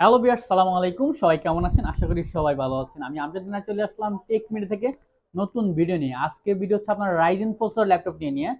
hello বিয়ার সালাম আলাইকুম সবাই কেমন আছেন আশা করি সবাই ভালো আছেন আমি আমাদের দিনা চলে আসলাম টেক মিট থেকে নতুন ভিডিও নিয়ে আজকে ভিডিও হচ্ছে আপনার রাইজেন প্রসেসর ল্যাপটপ নিয়ে নিয়ে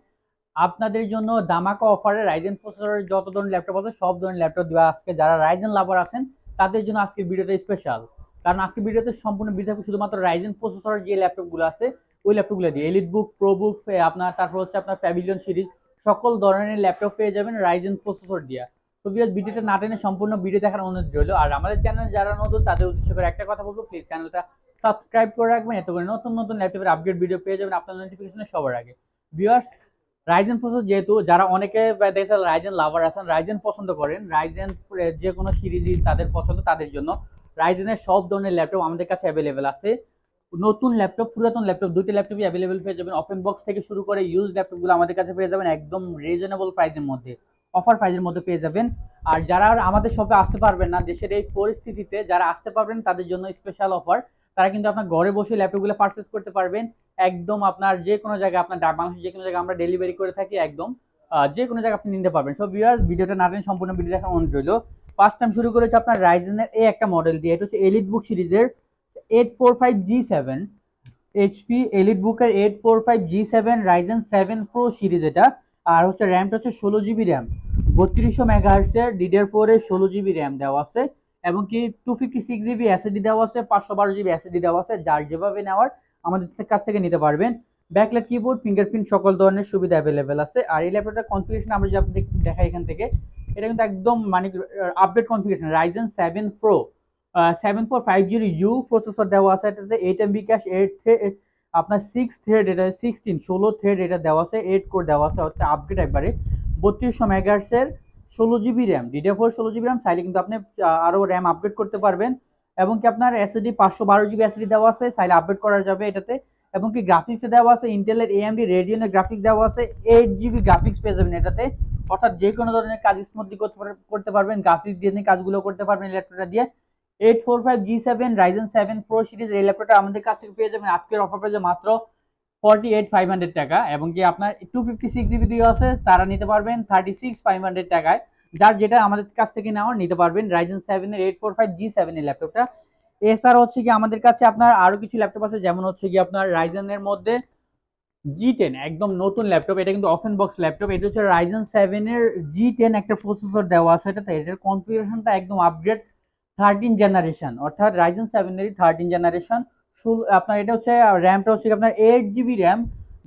আপনাদের জন্য দামাকা অফারে রাইজেন প্রসেসরের যত ধরনের ল্যাপটপ আছে সব ধরনের ল্যাপটপ দেওয়া আজকে যারা রাইজেন লাভার আছেন তাদের জন্য আজকে ভিডিওটা স্পেশাল কারণ আজকে ভিডিওতে সম্পূর্ণ ভিডিও শুধুমাত্র রাইজেন প্রসেসরের যে ল্যাপটপগুলো আছে ওই ল্যাপটপগুলো দিয়ে এলিট বুক প্রো বুক আপনার তারপর হচ্ছে আপনার প্যাভিলিয়ন সিরিজ সকল ধরনের ল্যাপটপ পেয়ে যাবেন রাইজেন প্রসেসর দিয়ে তো বিয়াজ ভিডিওটা না টেনে সম্পূর্ণ ভিডিও দেখার অনুরোধ রইল আর আমাদের চ্যানেল যারা নতুন তাদের উদ্দেশ্য করে একটা কথা বলবো প্লিজ চ্যানেলটা সাবস্ক্রাইব করে রাখবেন এত করে নতুন নতুন ল্যাপটপের আপডেট ভিডিও পেয়ে যাবেন আপনার নোটিফিকেশনে সবার আগে বিয়াস রাইজেন প্রসেস যেহেতু যারা অনেকে দেখছে রাইজেন লাভার আছেন রাইজেন পছন্দ করেন রাইজেন যে কোনো সিরিজই তাদের পছন্দ তাদের জন্য রাইজেনের সব ধরনের ল্যাপটপ আমাদের কাছে অ্যাভেলেবেল আছে নতুন ল্যাপটপ পুরাতন ল্যাপটপ দুইটা ল্যাপটপই অ্যাভেলেবেল পেয়ে যাবেন অপেন বক্স থেকে শুরু করে ইউজ ল্যাপটপগুলো আমাদের কাছে পেয়ে যাবেন একদম রিজনেবল প্রাইসের মধ্যে অফার প্রাইজের মধ্যে পেয়ে যাবেন আর যারা আমাদের শপে আসতে পারবেন না দেশের এই পরিস্থিতিতে যারা আসতে পারবেন তাদের জন্য স্পেশাল অফার তারা কিন্তু আপনার ঘরে বসে ল্যাপটপগুলো পারচেস করতে পারবেন একদম আপনার যে কোনো জায়গায় আপনার বাংলাদেশের যে কোনো জায়গায় আমরা ডেলিভারি করে থাকি একদম যে কোনো জায়গায় আপনি নিতে পারবেন সো ভিউয়ার্স ভিডিওটা না টেন সম্পূর্ণ ভিডিও দেখা অনুরোধ রইল ফার্স্ট টাইম শুরু করেছে আপনার রাইজেনের এই একটা মডেল দিয়ে এটা হচ্ছে এলিট বুক সিরিজের eight four five G seven HP elite বুকের eight four five G seven Ryzen seven pro series এটা আর হচ্ছে র্যামটা হচ্ছে ষোলো জিবি র্যাম বত্রিশশো মেগাহার্সের ডিডার ডিডের ফোরে ষোলো জিবি র্যাম দেওয়া আছে এবং কি two fifty six GB SSD দেওয়া আছে পাঁচশো বারো জিবি এসএডি দেওয়া আছে যার যেভাবে নেওয়ার আমাদের কাছ থেকে নিতে পারবেন ব্যাকলেট কিবোর্ড ফিঙ্গারপ্রিন্ট সকল ধরনের সুবিধা অ্যাভেলেবেল আছে আর এই ল্যাপটপটা কনফিগেশন আমরা যা দেখাই এখান থেকে এটা কিন্তু একদম মানে update configuration Ryzen seven pro seven four five zero U processor দেওয়া আছে এটাতে এইট এমবি ক্যাশ এইট আপনার সিক্স থ্রেড এটা সিক্সটিন ষোলো থ্রেড এটা দেওয়া আছে এইট কোর দেওয়া আছে অর্থাৎ আপগ্রেড একবারে বত্রিশশো মেগাহার্সের ষোলো জিবি র্যাম ডিডে ফোর ষোলো জিবি র্যাম চাইলে কিন্তু আপনি আরও র্যাম আপডেট করতে পারবেন এবং কি আপনার এসএডি পাঁচশো বারো জিবি এসএডি দেওয়া আছে চাইলে আপডেট করা যাবে এটাতে এবং কি গ্রাফিক্সে দেওয়া আছে ইন্টেলের এএমডি রেডিয়নের গ্রাফিক্স দেওয়া আছে এইট জিবি গ্রাফিক্স পেয়ে যাবেন এটাতে অর্থাৎ যে কোনো ধরনের কাজ স্মৃতি করতে পারবেন গ্রাফিক্স দিয়ে কাজগুলো করতে পারবেন ল্যাপটপটা দিয়ে eight four five G seven Ryzen seven pro series এই ল্যাপটপটা আমাদের কাছ থেকে পেয়ে যাবেন আজকের অফার পেয়ে মাত্র ফর্টি এইট ফাইভ হান্ড্রেড টাকা এবং কি আপনার টু ফিফটি সিক্স জিবি দিয়েও আছে তারা নিতে পারবেন থার্টি সিক্স ফাইভ হান্ড্রেড টাকায় যার যেটা আমাদের কাছ থেকে নেওয়ার নিতে পারবেন রাইজেন সেভেনের এইট ফোর ফাইভ জি সেভেনের ল্যাপটপটা এছাড়া হচ্ছে কি আমাদের কাছে আপনার আরও কিছু ল্যাপটপ আছে যেমন হচ্ছে কি আপনার রাইজেনের মধ্যে জি টেন একদম নতুন ল্যাপটপ এটা কিন্তু অফেন বক্স ল্যাপটপ এটা হচ্ছে রাইজেন সেভেনের জি টেন একটা প্রসেসর দেওয়া আছে এটা এটার কনফিগারেশনটা একদম আপগ্রেড থার্টিন জেনারেশন অর্থাৎ রাইজেন সেভেনেরই থার্টিন জেনারেশন আপনার এটা হচ্ছে র্যামটা হচ্ছে আপনার eight GB RAM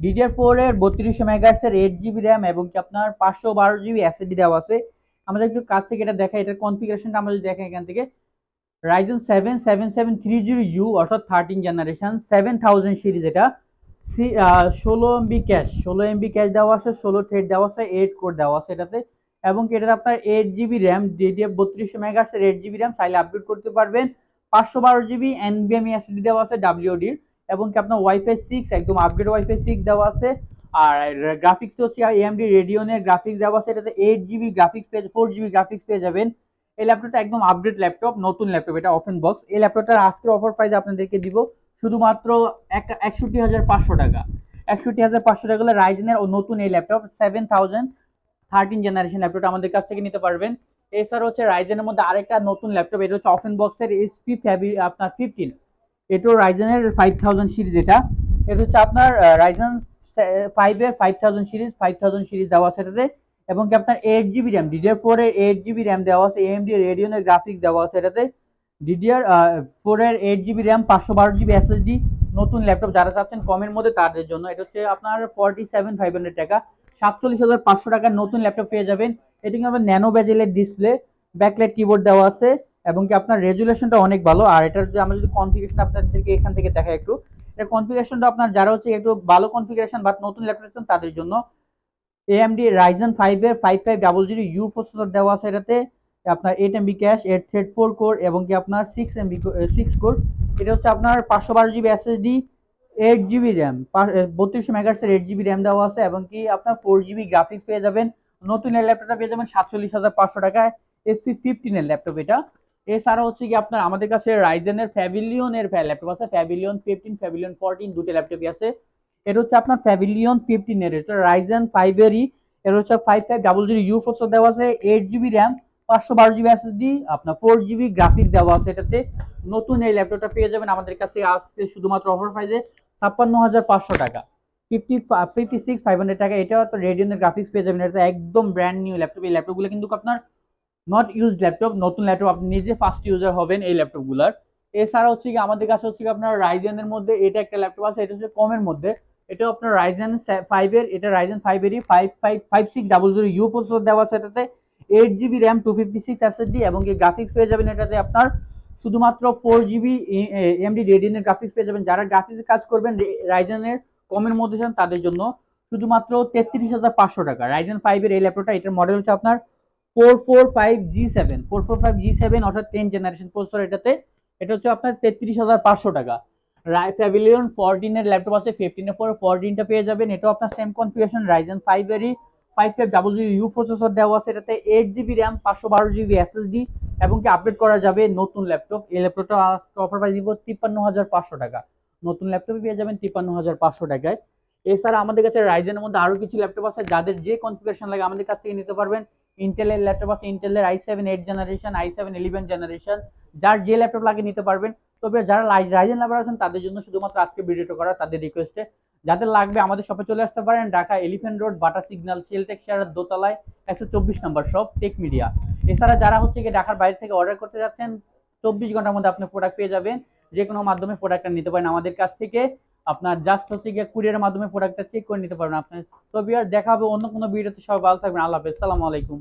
DDR four এর বত্রিশশো মেগাহার্সের এইট জিবি র্যাম এবং কি আপনার পাঁচশো বারো জিবি এসএডি দেওয়া আছে আমাদের একটু কাছ থেকে এটা দেখাই এটার কনফিগারেশনটা আমাদের যদি এখান থেকে Ryzen seven seven seven three zero U অর্থাৎ thirteen generation seven thousand series এটা সি ষোলো এমবি ক্যাশ ষোলো এমবি ক্যাশ দেওয়া আছে ষোলো থ্রেড দেওয়া আছে এইট কোড দেওয়া আছে এটাতে এবং এটাতে আপনার এইট জিবি র্যাম ডিডিএফ বত্রিশশো মেগাহার্সের এইট জিবি র্যাম চাইলে আপডেট করতে পারবেন পাঁচশো বারো জিবি এনবিএমই এসডি দেওয়া আছে ডাব্লিউডির এবং কি আপনার ওয়াইফাই সিক্স একদম আপগ্রেড ওয়াইফাই সিক্স দেওয়া আছে আর গ্রাফিক্স হচ্ছে এএমডি রেডিওনের গ্রাফিক্স দেওয়া আছে এটাতে এইট জিবি গ্রাফিক্স পেয়ে ফোর জিবি গ্রাফিক্স পেয়ে যাবেন এই ল্যাপটপটা একদম আপডেট ল্যাপটপ নতুন ল্যাপটপ এটা ওপেন বক্স এই ল্যাপটপটার আজকের অফার প্রাইস আপনাদেরকে দিব শুধুমাত্র একষট্টি হাজার পাঁচশো টাকা একষট্টি হাজার পাঁচশো টাকা হলে রাইজেনের নতুন এই laptop seven thousand thirteen generation ল্যাপটপটা আমাদের কাছ থেকে নিতে পারবেন এছাড়া হচ্ছে রাইজেনের মধ্যে আরেকটা নতুন ল্যাপটপ এটা হচ্ছে অফেন বক্সের এস ফিফ আপনার ফিফটিন এটাও রাইজেনের ফাইভ থাউজেন্ড সিরিজ এটা এটা হচ্ছে আপনার রাইজেন ফাইভের five thousand series five thousand series দেওয়া আছে এটাতে এবং কি আপনার eight GB RAM DDR four এর এইট জিবি র্যাম দেওয়া আছে ডি রেডিয়নের গ্রাফিক দেওয়া আছে এটাতে ডিডিআর ফোর এর এইট জিবি র্যাম পাঁচশো বারো জিবি এসএসডি নতুন ল্যাপটপ যারা চাচ্ছেন কমের মধ্যে তাদের জন্য এটা হচ্ছে আপনার ফর্টি সেভেন ফাইভ হান্ড্রেড টাকা সাতচল্লিশ হাজার পাঁচশো টাকার নতুন ল্যাপটপ পেয়ে যাবেন এটি কিন্তু ন্যানো ব্যাজেলের ডিসপ্লে ব্যাকলাইট কিবোর্ড দেওয়া আছে এবং কি আপনার রেজুলেশনটা অনেক ভালো আর এটার যে আমরা যদি কনফিগারেশন আপনাদেরকে এখান থেকে দেখা একটু এটা কনফিগারেশনটা আপনার যারা হচ্ছে একটু ভালো কনফিগারেশন বা নতুন ল্যাপটপ তাদের জন্য এএমডি রাইজেন ফাইভের five five double zero U processor দেওয়া আছে এটাতে আপনার eight MB cache eight thread four core এবং কি আপনার সিক্স এমবি সিক্স কোর এটা হচ্ছে আপনার পাঁচশো বারো GB SSD eight GB RAM বত্রিশশো মেগাহার্সের এইট জিবি র্যাম দেওয়া আছে এবং কি আপনার ফোর জিবি গ্রাফিক্স পেয়ে যাবেন নতুন এর ল্যাপটপটা পেয়ে যাবেন সাতচল্লিশ হাজার পাঁচশো টাকায় ফিফটিন ফিফটিনের ল্যাপটপ এটা এছাড়া হচ্ছে কি আপনার আমাদের কাছে রাইজেনের ফ্যাভিলিয়নের ল্যাপটপ আছে ফ্যাভিলিয়ন ফিফটিন ফ্যাভিলিয়ন ফোরটিন দুটো ল্যাপটপই আছে এটা হচ্ছে আপনার ফ্যাভিলিয়ন ফিফটিনের এটা রাইজেন ফাইভেরই এর হচ্ছে five five double zero U four দেওয়া আছে এইট জিবি র্যাম পাঁচশো বারো জিবি ডি আপনার ফোর জিবি গ্রাফিক দেওয়া আছে এটাতে নতুন এই ল্যাপটপটা পেয়ে যাবেন আমাদের কাছে আসতে শুধুমাত্র অফার প্রাইজে ছাপ্পান্ন হাজার পাঁচশো টাকা fifty fifty six five hundred টাকা এটাও তো রেডিয়ানের গ্রাফিক্স পেয়ে যাবেন এটা একদম ব্র্যান্ড নিউ ল্যাপটপ এই ল্যাপটপগুলো কিন্তু আপনার নট ইউজ ল্যাপটপ নতুন ল্যাপটপ আপনি নিজে ফার্স্ট ইউজার হবেন এই ল্যাপটপগুলোর এছাড়া হচ্ছে কি আমাদের কাছে হচ্ছে কি আপনার রাইজেনের মধ্যে এটা একটা ল্যাপটপ আছে এটা হচ্ছে কমের মধ্যে এটা আপনার রাইজেন ফাইভের এটা রাইজেন ফাইভেরই five five five six double zero U four দেওয়া আছে এটাতে eight GB RAM two fifty six SSD এবং কি গ্রাফিক্স পেয়ে যাবেন এটাতে আপনার শুধুমাত্র ফোর জিবি এমডি রেডিয়ানের গ্রাফিক্স পেয়ে যাবেন যারা গ্রাফিক্সের কাজ করবেন রাইজেনের কমের মধ্যে যান তাদের জন্য শুধুমাত্র তেত্রিশ হাজার পাঁচশো টাকা রাইজেন ফাইভের এই ল্যাপটপটা এটার মডেল হচ্ছে আপনার four four five G seven four four five G seven অর্থাৎ টেন জেনারেশন প্রসেসর এটাতে এটা হচ্ছে আপনার তেত্রিশ হাজার পাঁচশো টাকা ফ্যাভিলিয়ন ফোরটিনের ল্যাপটপ আছে ফিফটিনের পরে ফোরটিনটা পেয়ে যাবেন এটাও আপনার সেম কনফিগারেশন রাইজেন ফাইভেরই five five double G U processor দেওয়া আছে এটাতে এইট জিবি র্যাম পাঁচশো বারো জিবি এসএসডি এবং কি আপডেট করা যাবে নতুন ল্যাপটপ এই ল্যাপটপটা অফার প্রাইস দিব তিপ্পান্ন হাজার পাঁচশো টাকা নতুন ল্যাপটপ পেয়ে যাবেন তিপ্পান্ন হাজার পাঁচশো টাকায় এছাড়া আমাদের কাছে রাইজেনের মধ্যে আরও কিছু ল্যাপটপ আছে যাদের যে কনফিগারেশন লাগে আমাদের কাছ থেকে নিতে পারবেন ইন্টেলের ল্যাপটপ আছে ইন্টেলের i seven eight generation i seven eleven generation যার যে ল্যাপটপ লাগে নিতে পারবেন তবে যারা রাইজেন লাভার আছেন তাদের জন্য শুধুমাত্র আজকে ভিডিওটা করা তাদের রিকোয়েস্টে যাদের লাগবে আমাদের শপে চলে আসতে পারেন Dhaka Elephant Road Bata signal সেলটেক শেয়ার দোতলায় একশো চব্বিশ নম্বর শপ টেক মিডিয়া এছাড়া যারা হচ্ছে গিয়ে ঢাকার বাইরে থেকে অর্ডার করতে যাচ্ছেন চব্বিশ ঘন্টার মধ্যে আপনি প্রোডাক্ট পেয়ে যাবেন যে কোনো মাধ্যমে প্রোডাক্টটা নিতে পারেন আমাদের কাছ থেকে আপনার জাস্ট হচ্ছে গিয়ে কুরিয়ারের মাধ্যমে প্রোডাক্টটা চেক করে নিতে পারবেন আপনার তো আর দেখা হবে অন্য কোনো ভিডিওতে সবাই ভালো থাকবেন আল্লাহ হাফেজ সালামু আলাইকুম